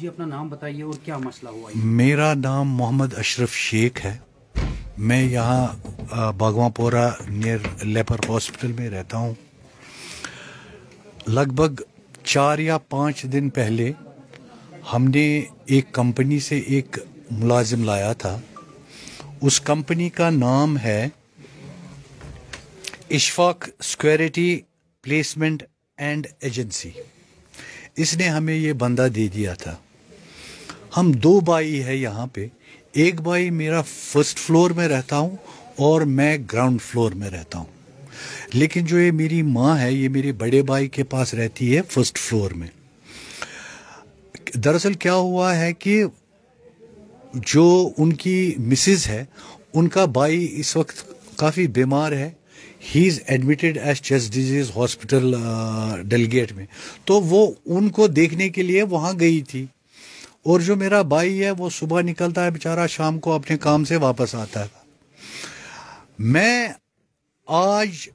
जी अपना नाम बताइए और क्या मसला हुआ है? मेरा नाम मोहम्मद अशरफ शेख है मैं यहाँ बागवापोरा नियर लेपर हॉस्पिटल में रहता हूँ लगभग चार या पाँच दिन पहले हमने एक कंपनी से एक मुलाजिम लाया था उस कंपनी का नाम है Ishfaq security placement and agency इसने हमें ये बंदा दे दिया था हम दो भाई है यहाँ पे एक भाई मेरा फर्स्ट फ्लोर में रहता हूँ और मैं ग्राउंड फ्लोर में रहता हूँ लेकिन जो ये मेरी माँ है ये मेरे बड़े भाई के पास रहती है फर्स्ट फ्लोर में दरअसल क्या हुआ है कि जो उनकी मिसिज है उनका भाई इस वक्त काफ़ी बीमार है he is admitted as chest disease hospital डेलीगेट में तो वो उनको देखने के लिए वहाँ गई थी और जो मेरा भाई है वो सुबह निकलता है बेचारा शाम को अपने काम से वापस आता था मैं आज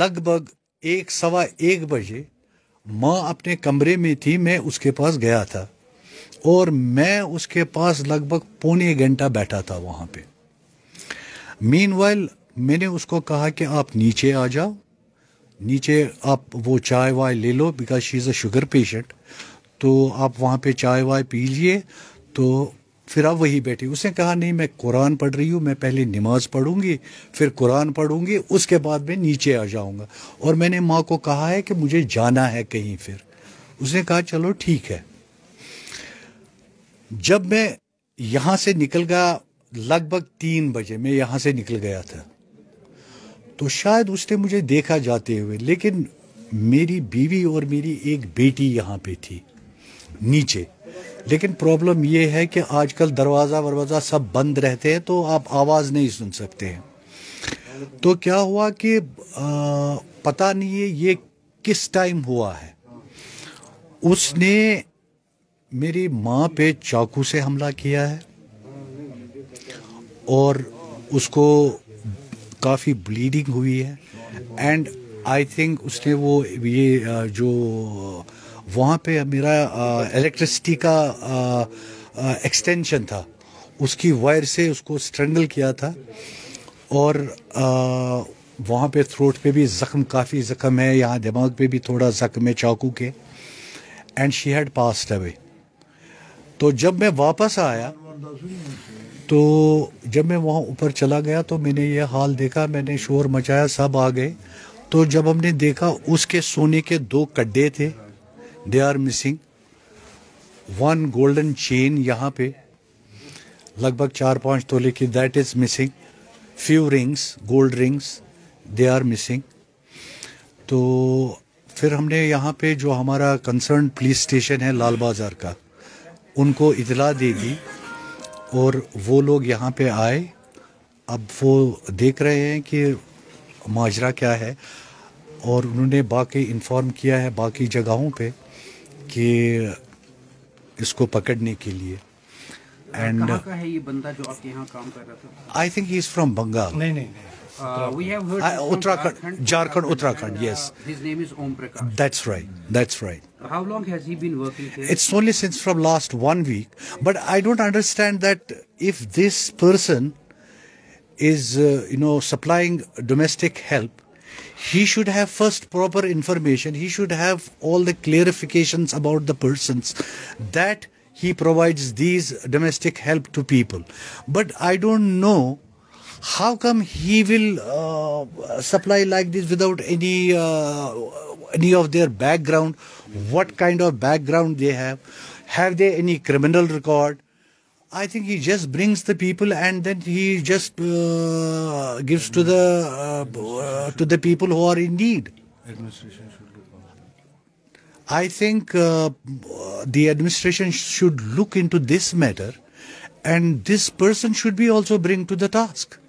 लगभग एक सवा एक बजे माँ अपने कमरे में थी मैं उसके पास गया था और मैं उसके पास लगभग पौने घंटा बैठा था वहाँ पे मीन वाइल मैंने उसको कहा कि आप नीचे आ जाओ नीचे आप वो चाय वाय ले लो because she is a sugar patient तो आप वहाँ पे चाय वाय पी लिए तो फिर आप वही बैठे उसने कहा नहीं मैं कुरान पढ़ रही हूँ मैं पहले नमाज़ पढ़ूंगी फिर कुरान पढ़ूंगी उसके बाद मैं नीचे आ जाऊँगा और मैंने माँ को कहा है कि मुझे जाना है कहीं फिर उसने कहा चलो ठीक है जब मैं यहाँ से निकल गया लगभग तीन बजे मैं यहाँ से निकल गया था तो शायद उसने मुझे देखा जाते हुए लेकिन मेरी बीवी और मेरी एक बेटी यहाँ पे थी नीचे लेकिन प्रॉब्लम ये है कि आजकल दरवाज़ा वरवाज़ा सब बंद रहते हैं तो आप आवाज़ नहीं सुन सकते हैं तो क्या हुआ कि आ, पता नहीं है ये किस टाइम हुआ है उसने मेरी माँ पे चाकू से हमला किया है और उसको काफ़ी ब्लीडिंग हुई है एंड आई थिंक उसने वो ये जो वहाँ पे मेरा इलेक्ट्रिसिटी का एक्सटेंशन था उसकी वायर से उसको स्ट्रेंगल किया था और वहाँ पे थ्रोट पे भी ज़ख्म काफ़ी ज़ख्म है यहाँ दिमाग पे भी थोड़ा ज़ख्म है चाकू के and she had passed away तो जब मैं वापस आया तो जब मैं वहाँ ऊपर चला गया तो मैंने ये हाल देखा मैंने शोर मचाया सब आ गए तो जब हमने देखा उसके सोने के दो कड्डे थे they are missing one golden chain यहाँ पे लगभग चार पाँच तोले की that is missing few rings gold rings they are missing तो फिर हमने यहाँ पे जो हमारा कंसर्न पुलिस स्टेशन है लाल बाज़ार का उनको इतला दे दी और वो लोग यहाँ पे आए अब वो देख रहे हैं कि माजरा क्या है और उन्होंने बाकी इन्फॉर्म किया है बाकी जगहों पे कि इसको पकड़ने के लिए एंड का है ये बंदा जो आपके यहाँ काम कर रहा था I think he is from Bengal नहीं नहीं नहीं Uh, we have heard uh, Uttarakhand, Jharkhand, Uttarakhand. Yes. Uh, his name is Om Prakash. That's right. That's right. How long has he been working here? It's only since from last one week. But I don't understand that if this person is uh, you know supplying domestic help, he should have first proper information. He should have all the clarifications about the persons that he provides these domestic help to people. But I don't know how come he will uh, supply like this without any uh, any of their background what kind of background they have have they any criminal record i think he just brings the people and then he just uh, gives to the uh, to the people who are in need administration should look i think uh, the administration should look into this matter and this person should be also bring to the task